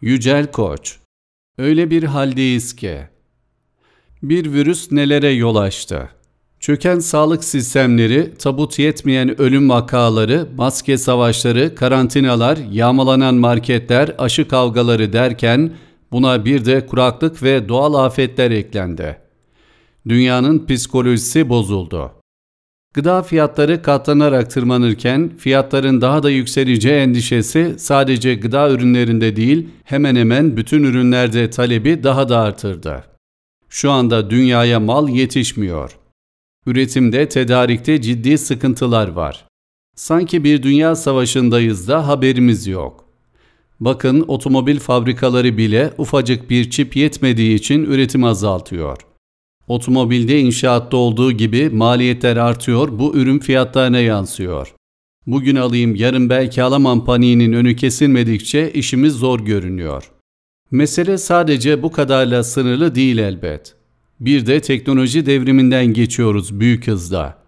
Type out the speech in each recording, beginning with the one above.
Yücel Koç Öyle bir haldeyiz ki bir virüs nelere yol açtı? Çöken sağlık sistemleri, tabut yetmeyen ölüm vakaları, maske savaşları, karantinalar, yağmalanan marketler, aşı kavgaları derken buna bir de kuraklık ve doğal afetler eklendi. Dünyanın psikolojisi bozuldu. Gıda fiyatları katlanarak tırmanırken fiyatların daha da yükseleceği endişesi sadece gıda ürünlerinde değil hemen hemen bütün ürünlerde talebi daha da artırdı. Şu anda dünyaya mal yetişmiyor. Üretimde, tedarikte ciddi sıkıntılar var. Sanki bir dünya savaşındayız da haberimiz yok. Bakın otomobil fabrikaları bile ufacık bir çip yetmediği için üretim azaltıyor.'' Otomobilde inşaatta olduğu gibi maliyetler artıyor, bu ürün fiyatlarına yansıyor. Bugün alayım yarın belki alamam paniğinin önü kesilmedikçe işimiz zor görünüyor. Mesele sadece bu kadarla sınırlı değil elbet. Bir de teknoloji devriminden geçiyoruz büyük hızda.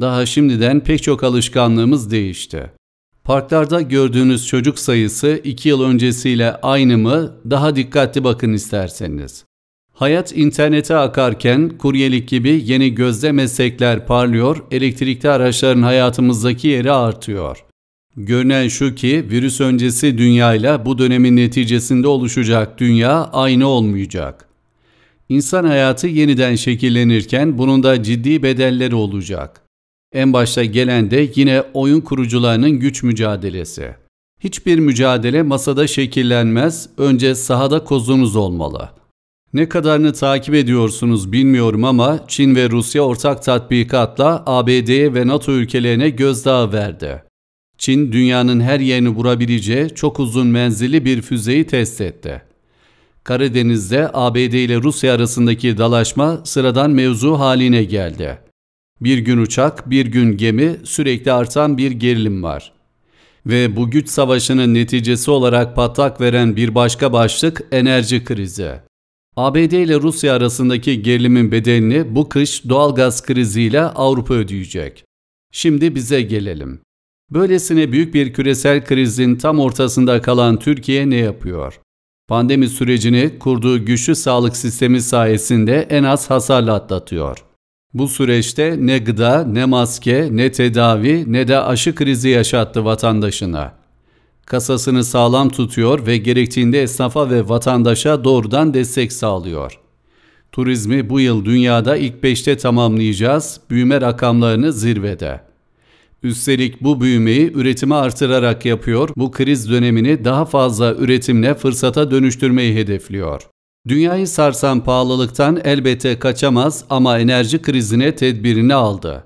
Daha şimdiden pek çok alışkanlığımız değişti. Parklarda gördüğünüz çocuk sayısı 2 yıl öncesiyle aynı mı? Daha dikkatli bakın isterseniz. Hayat internete akarken kuryelik gibi yeni gözde meslekler parlıyor, elektrikli araçların hayatımızdaki yeri artıyor. Görünen şu ki virüs öncesi dünyayla bu dönemin neticesinde oluşacak dünya aynı olmayacak. İnsan hayatı yeniden şekillenirken bunun da ciddi bedelleri olacak. En başta gelen de yine oyun kurucularının güç mücadelesi. Hiçbir mücadele masada şekillenmez, önce sahada kozunuz olmalı.'' Ne kadarını takip ediyorsunuz bilmiyorum ama Çin ve Rusya ortak tatbikatla ABD ve NATO ülkelerine gözdağı verdi. Çin dünyanın her yerini vurabileceği çok uzun menzilli bir füzeyi test etti. Karadeniz'de ABD ile Rusya arasındaki dalaşma sıradan mevzu haline geldi. Bir gün uçak, bir gün gemi sürekli artan bir gerilim var. Ve bu güç savaşının neticesi olarak patlak veren bir başka başlık enerji krizi. ABD ile Rusya arasındaki gerilimin bedelini bu kış doğal gaz kriziyle Avrupa ödeyecek. Şimdi bize gelelim. Böylesine büyük bir küresel krizin tam ortasında kalan Türkiye ne yapıyor? Pandemi sürecini kurduğu güçlü sağlık sistemi sayesinde en az hasarla atlatıyor. Bu süreçte ne gıda, ne maske, ne tedavi, ne de aşı krizi yaşattı vatandaşına kasasını sağlam tutuyor ve gerektiğinde esnafa ve vatandaşa doğrudan destek sağlıyor. Turizmi bu yıl dünyada ilk 5'te tamamlayacağız, büyüme rakamlarını zirvede. Üstelik bu büyümeyi üretimi artırarak yapıyor, bu kriz dönemini daha fazla üretimle fırsata dönüştürmeyi hedefliyor. Dünyayı sarsan pahalılıktan elbette kaçamaz ama enerji krizine tedbirini aldı.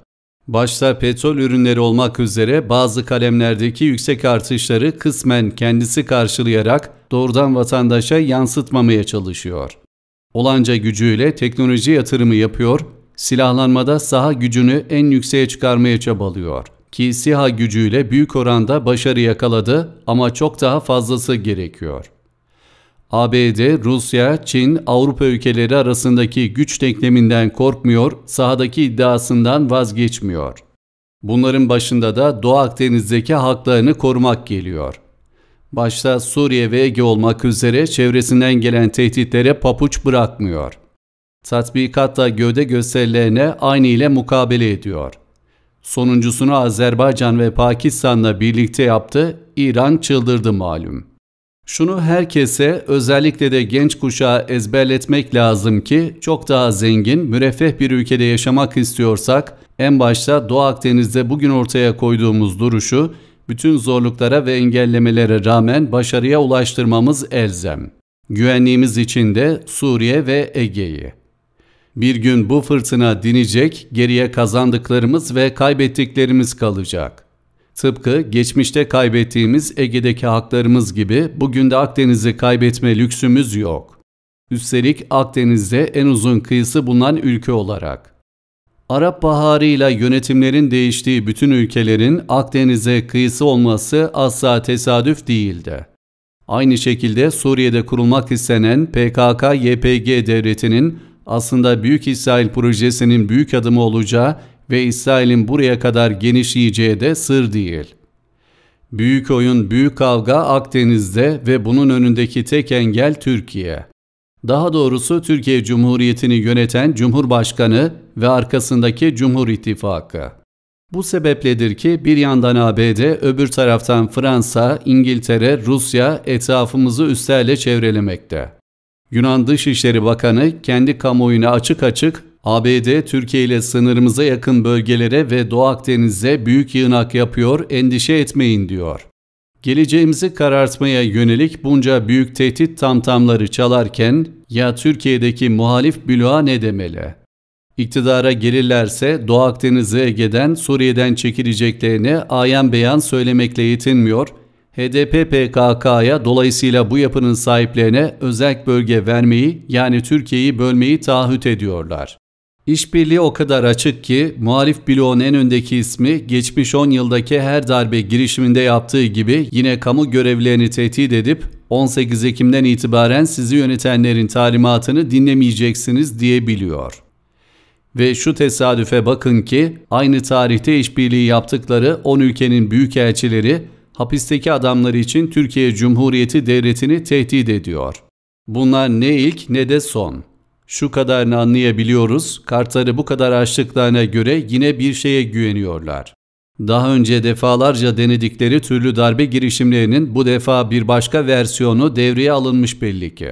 Başta petrol ürünleri olmak üzere bazı kalemlerdeki yüksek artışları kısmen kendisi karşılayarak doğrudan vatandaşa yansıtmamaya çalışıyor. Olanca gücüyle teknoloji yatırımı yapıyor, silahlanmada saha gücünü en yükseğe çıkarmaya çabalıyor ki SİHA gücüyle büyük oranda başarı yakaladı ama çok daha fazlası gerekiyor. ABD, Rusya, Çin, Avrupa ülkeleri arasındaki güç denkleminden korkmuyor, sahadaki iddiasından vazgeçmiyor. Bunların başında da Doğu Akdeniz'deki haklarını korumak geliyor. Başta Suriye ve Ege olmak üzere çevresinden gelen tehditlere papuç bırakmıyor. Tatbikatta gövde gösterilerine aynı ile mukabele ediyor. Sonuncusunu Azerbaycan ve Pakistan'la birlikte yaptı, İran çıldırdı malum.'' Şunu herkese özellikle de genç kuşağa ezberletmek lazım ki çok daha zengin, müreffeh bir ülkede yaşamak istiyorsak en başta Doğu Akdeniz'de bugün ortaya koyduğumuz duruşu bütün zorluklara ve engellemelere rağmen başarıya ulaştırmamız elzem. Güvenliğimiz için de Suriye ve Ege'yi. Bir gün bu fırtına dinecek, geriye kazandıklarımız ve kaybettiklerimiz kalacak. Tıpkı geçmişte kaybettiğimiz Ege'deki haklarımız gibi bugün de Akdeniz'i kaybetme lüksümüz yok. Üstelik Akdeniz'de en uzun kıyısı bulunan ülke olarak. Arap Baharı'yla yönetimlerin değiştiği bütün ülkelerin Akdeniz'e kıyısı olması asla tesadüf değildi. Aynı şekilde Suriye'de kurulmak istenen PKK-YPG devletinin aslında Büyük İsrail projesinin büyük adımı olacağı ve İsrail'in buraya kadar genişleyeceği de sır değil. Büyük oyun, büyük kavga Akdeniz'de ve bunun önündeki tek engel Türkiye. Daha doğrusu Türkiye Cumhuriyeti'ni yöneten Cumhurbaşkanı ve arkasındaki Cumhur İttifakı. Bu sebepledir ki bir yandan ABD, öbür taraftan Fransa, İngiltere, Rusya etrafımızı üslerle çevrelemekte. Yunan Dışişleri Bakanı kendi kamuoyuna açık açık ABD Türkiye ile sınırımıza yakın bölgelere ve Doğu Akdeniz'e büyük yığınak yapıyor, endişe etmeyin diyor. Geleceğimizi karartmaya yönelik bunca büyük tehdit tamtamları çalarken ya Türkiye'deki muhalif bloğa ne demeli? İktidara gelirlerse Doğu Akdeniz'e Ege'den Suriye'den çekileceklerini ayan beyan söylemekle yetinmiyor, HDP PKK'ya dolayısıyla bu yapının sahiplerine özel bölge vermeyi yani Türkiye'yi bölmeyi taahhüt ediyorlar. İşbirliği o kadar açık ki muhalif bloğun en öndeki ismi geçmiş 10 yıldaki her darbe girişiminde yaptığı gibi yine kamu görevlerini tehdit edip 18 Ekim'den itibaren sizi yönetenlerin talimatını dinlemeyeceksiniz diyebiliyor. Ve şu tesadüfe bakın ki aynı tarihte işbirliği yaptıkları 10 ülkenin büyükelçileri hapisteki adamları için Türkiye Cumhuriyeti devletini tehdit ediyor. Bunlar ne ilk ne de son. Şu kadarını anlayabiliyoruz, kartları bu kadar açtıklarına göre yine bir şeye güveniyorlar. Daha önce defalarca denedikleri türlü darbe girişimlerinin bu defa bir başka versiyonu devreye alınmış belli ki.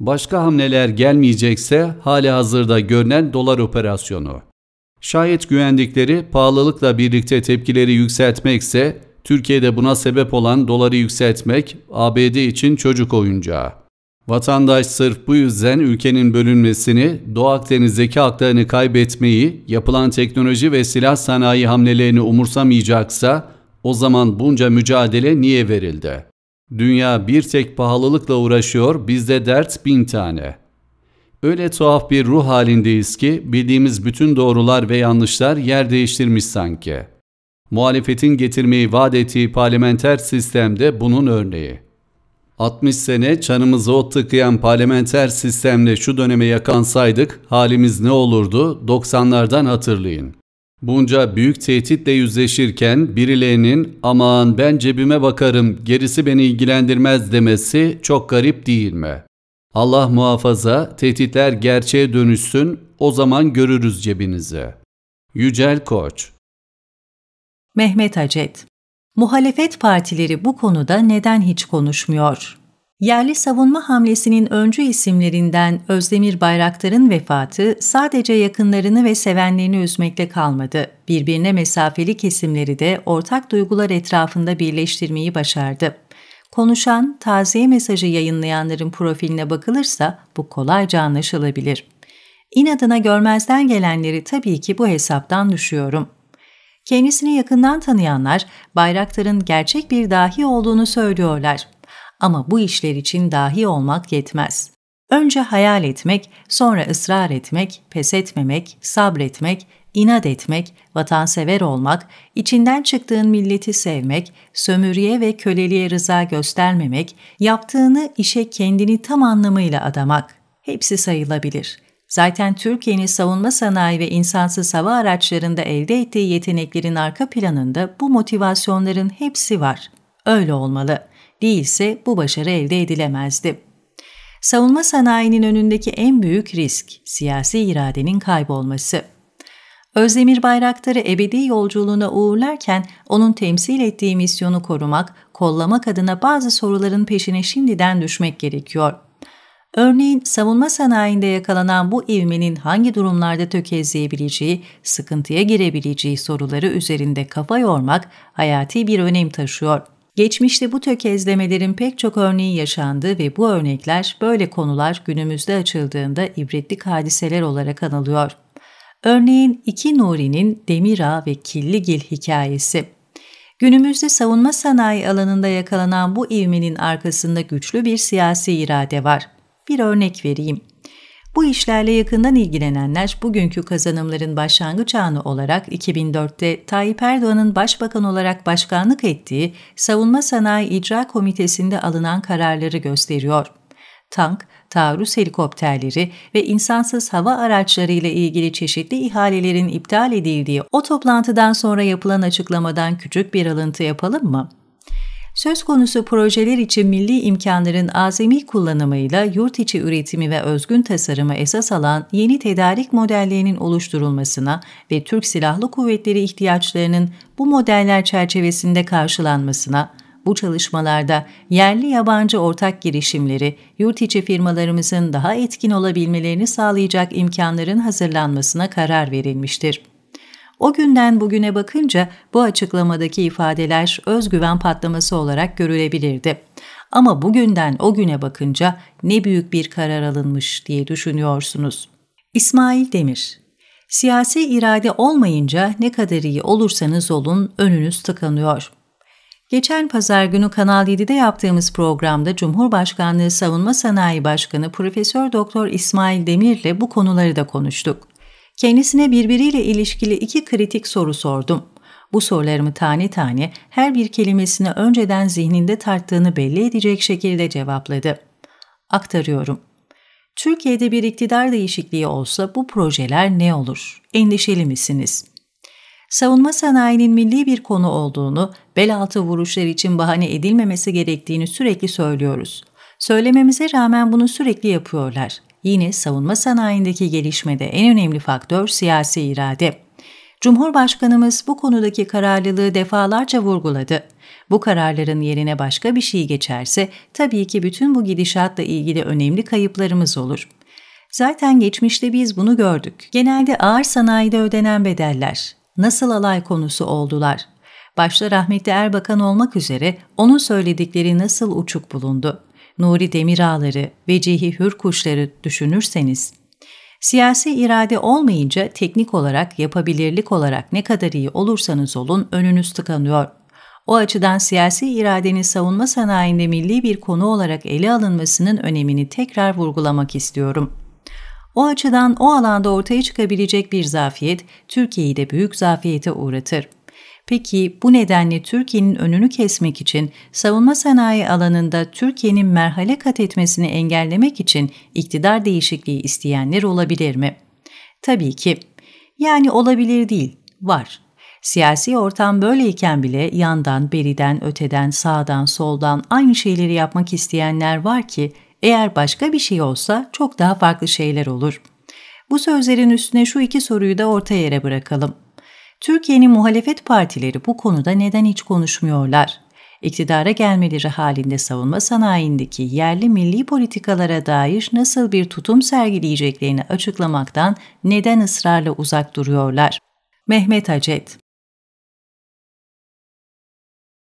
Başka hamleler gelmeyecekse hali hazırda görünen dolar operasyonu. Şayet güvendikleri pahalılıkla birlikte tepkileri yükseltmekse Türkiye'de buna sebep olan doları yükseltmek ABD için çocuk oyuncağı. Vatandaş sırf bu yüzden ülkenin bölünmesini, Doğu Akdeniz'deki haklarını kaybetmeyi, yapılan teknoloji ve silah sanayi hamlelerini umursamayacaksa o zaman bunca mücadele niye verildi? Dünya bir tek pahalılıkla uğraşıyor, bizde dert bin tane. Öyle tuhaf bir ruh halindeyiz ki bildiğimiz bütün doğrular ve yanlışlar yer değiştirmiş sanki. Muhalefetin getirmeyi vaat ettiği parlamenter sistemde bunun örneği. 60 sene çanımızı ot tıkayan parlamenter sistemle şu döneme yakansaydık halimiz ne olurdu 90'lardan hatırlayın. Bunca büyük tehditle yüzleşirken birilerinin aman ben cebime bakarım gerisi beni ilgilendirmez demesi çok garip değil mi? Allah muhafaza tehditler gerçeğe dönüşsün o zaman görürüz cebinizi. Yücel Koç Mehmet Acet Muhalefet partileri bu konuda neden hiç konuşmuyor? Yerli savunma hamlesinin öncü isimlerinden Özdemir Bayraktar'ın vefatı sadece yakınlarını ve sevenlerini üzmekle kalmadı. Birbirine mesafeli kesimleri de ortak duygular etrafında birleştirmeyi başardı. Konuşan, taziye mesajı yayınlayanların profiline bakılırsa bu kolayca anlaşılabilir. İnadına görmezden gelenleri tabii ki bu hesaptan düşüyorum. Kendisini yakından tanıyanlar Bayraktar'ın gerçek bir dahi olduğunu söylüyorlar. Ama bu işler için dahi olmak yetmez. Önce hayal etmek, sonra ısrar etmek, pes etmemek, sabretmek, inat etmek, vatansever olmak, içinden çıktığın milleti sevmek, sömürüye ve köleliğe rıza göstermemek, yaptığını işe kendini tam anlamıyla adamak. Hepsi sayılabilir. Zaten Türkiye'nin savunma sanayi ve insansız hava araçlarında elde ettiği yeteneklerin arka planında bu motivasyonların hepsi var. Öyle olmalı. Değilse bu başarı elde edilemezdi. Savunma sanayinin önündeki en büyük risk siyasi iradenin kaybolması. Özdemir Bayraktar'ı ebedi yolculuğuna uğurlarken onun temsil ettiği misyonu korumak, kollamak adına bazı soruların peşine şimdiden düşmek gerekiyor. Örneğin savunma sanayinde yakalanan bu ivmenin hangi durumlarda tökezleyebileceği, sıkıntıya girebileceği soruları üzerinde kafa yormak hayati bir önem taşıyor. Geçmişte bu tökezlemelerin pek çok örneği yaşandı ve bu örnekler böyle konular günümüzde açıldığında ibretlik hadiseler olarak anılıyor. Örneğin iki Nuri'nin Demira ve Killigil hikayesi. Günümüzde savunma sanayi alanında yakalanan bu ivmenin arkasında güçlü bir siyasi irade var. Bir örnek vereyim. Bu işlerle yakından ilgilenenler bugünkü kazanımların başlangıç anı olarak 2004'te Tayyip Erdoğan'ın başbakan olarak başkanlık ettiği Savunma Sanayi İcra Komitesi'nde alınan kararları gösteriyor. Tank, taarruz helikopterleri ve insansız hava araçları ile ilgili çeşitli ihalelerin iptal edildiği o toplantıdan sonra yapılan açıklamadan küçük bir alıntı yapalım mı? Söz konusu projeler için milli imkanların azami kullanımıyla yurt içi üretimi ve özgün tasarımı esas alan yeni tedarik modellerinin oluşturulmasına ve Türk Silahlı Kuvvetleri ihtiyaçlarının bu modeller çerçevesinde karşılanmasına, bu çalışmalarda yerli yabancı ortak girişimleri, yurt içi firmalarımızın daha etkin olabilmelerini sağlayacak imkanların hazırlanmasına karar verilmiştir. O günden bugüne bakınca bu açıklamadaki ifadeler özgüven patlaması olarak görülebilirdi. Ama bugünden o güne bakınca ne büyük bir karar alınmış diye düşünüyorsunuz. İsmail Demir Siyasi irade olmayınca ne kadar iyi olursanız olun önünüz tıkanıyor. Geçen pazar günü Kanal 7'de yaptığımız programda Cumhurbaşkanlığı Savunma Sanayi Başkanı Profesör Doktor İsmail Demir'le bu konuları da konuştuk. Kendisine birbiriyle ilişkili iki kritik soru sordum. Bu sorularımı tane tane her bir kelimesini önceden zihninde tarttığını belli edecek şekilde cevapladı. Aktarıyorum. Türkiye'de bir iktidar değişikliği olsa bu projeler ne olur? Endişeli misiniz? Savunma sanayinin milli bir konu olduğunu, bel altı vuruşlar için bahane edilmemesi gerektiğini sürekli söylüyoruz. Söylememize rağmen bunu sürekli yapıyorlar. Yine savunma sanayindeki gelişmede en önemli faktör siyasi irade. Cumhurbaşkanımız bu konudaki kararlılığı defalarca vurguladı. Bu kararların yerine başka bir şey geçerse tabii ki bütün bu gidişatla ilgili önemli kayıplarımız olur. Zaten geçmişte biz bunu gördük. Genelde ağır sanayide ödenen bedeller nasıl alay konusu oldular. Başta rahmetli Erbakan olmak üzere onun söyledikleri nasıl uçuk bulundu. Nuri Demirağları, Vecihi Hürkuşları düşünürseniz, siyasi irade olmayınca teknik olarak, yapabilirlik olarak ne kadar iyi olursanız olun önünüz tıkanıyor. O açıdan siyasi iradenin savunma sanayinde milli bir konu olarak ele alınmasının önemini tekrar vurgulamak istiyorum. O açıdan o alanda ortaya çıkabilecek bir zafiyet, Türkiye'yi de büyük zafiyete uğratır.'' Peki bu nedenle Türkiye'nin önünü kesmek için savunma sanayi alanında Türkiye'nin merhale kat etmesini engellemek için iktidar değişikliği isteyenler olabilir mi? Tabii ki. Yani olabilir değil, var. Siyasi ortam böyleyken bile yandan, beriden, öteden, sağdan, soldan aynı şeyleri yapmak isteyenler var ki eğer başka bir şey olsa çok daha farklı şeyler olur. Bu sözlerin üstüne şu iki soruyu da orta yere bırakalım. Türkiye'nin muhalefet partileri bu konuda neden hiç konuşmuyorlar? İktidara gelmeleri halinde savunma sanayindeki yerli milli politikalara dair nasıl bir tutum sergileyeceklerini açıklamaktan neden ısrarla uzak duruyorlar? Mehmet Acet